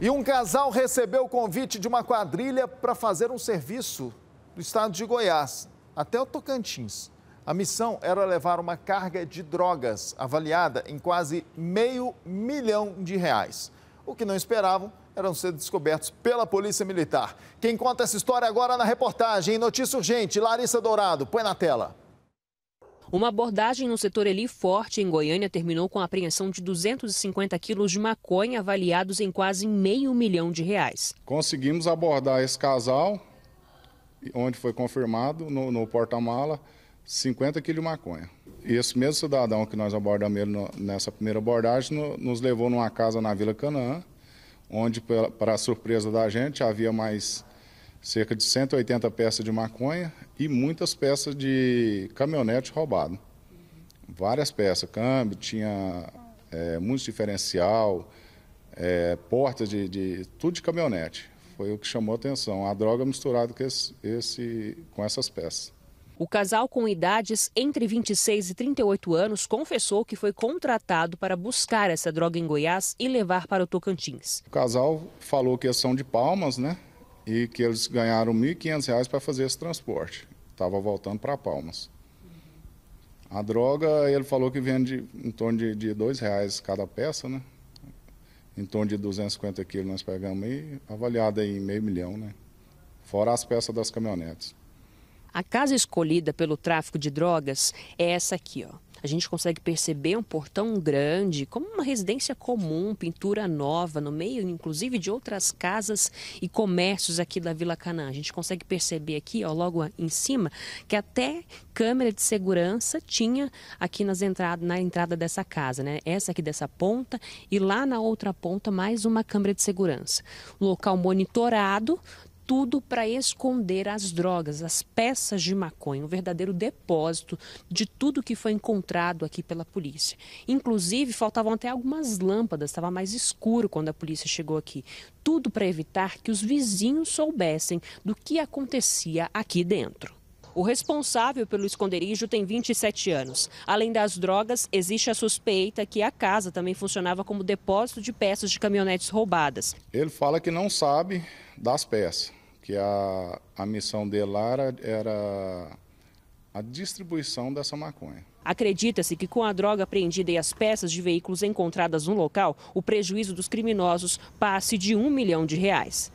E um casal recebeu o convite de uma quadrilha para fazer um serviço do estado de Goiás até o Tocantins. A missão era levar uma carga de drogas avaliada em quase meio milhão de reais. O que não esperavam eram ser descobertos pela Polícia Militar. Quem conta essa história agora na reportagem Notícia Urgente, Larissa Dourado, põe na tela. Uma abordagem no setor Eli forte em Goiânia terminou com a apreensão de 250 quilos de maconha avaliados em quase meio milhão de reais. Conseguimos abordar esse casal, onde foi confirmado no, no porta-mala 50 quilos de maconha. E esse mesmo cidadão que nós abordamos no, nessa primeira abordagem no, nos levou numa casa na Vila Canaã, onde, para surpresa da gente, havia mais cerca de 180 peças de maconha e muitas peças de caminhonete roubado. Várias peças, câmbio, tinha é, muito diferencial, é, portas de, de, tudo de caminhonete. Foi o que chamou a atenção, a droga misturada com, esse, esse, com essas peças. O casal com idades entre 26 e 38 anos confessou que foi contratado para buscar essa droga em Goiás e levar para o Tocantins. O casal falou que são de Palmas, né? e que eles ganharam R$ 1.500 para fazer esse transporte. Estava voltando para Palmas. A droga, ele falou que vende em torno de, de dois reais cada peça, né? Em torno de 250 quilos nós pegamos e avaliada em meio milhão, né? Fora as peças das caminhonetes. A casa escolhida pelo tráfico de drogas é essa aqui, ó a gente consegue perceber um portão grande, como uma residência comum, pintura nova, no meio, inclusive, de outras casas e comércios aqui da Vila Canã. A gente consegue perceber aqui, ó, logo em cima, que até câmera de segurança tinha aqui nas entrada, na entrada dessa casa, né? Essa aqui dessa ponta e lá na outra ponta mais uma câmera de segurança. Local monitorado, tudo para esconder as drogas, as peças de maconha, um verdadeiro depósito de tudo que foi encontrado aqui pela polícia. Inclusive, faltavam até algumas lâmpadas, estava mais escuro quando a polícia chegou aqui. Tudo para evitar que os vizinhos soubessem do que acontecia aqui dentro. O responsável pelo esconderijo tem 27 anos. Além das drogas, existe a suspeita que a casa também funcionava como depósito de peças de caminhonetes roubadas. Ele fala que não sabe das peças que a, a missão dele lá era, era a distribuição dessa maconha. Acredita-se que com a droga apreendida e as peças de veículos encontradas no local, o prejuízo dos criminosos passe de um milhão de reais.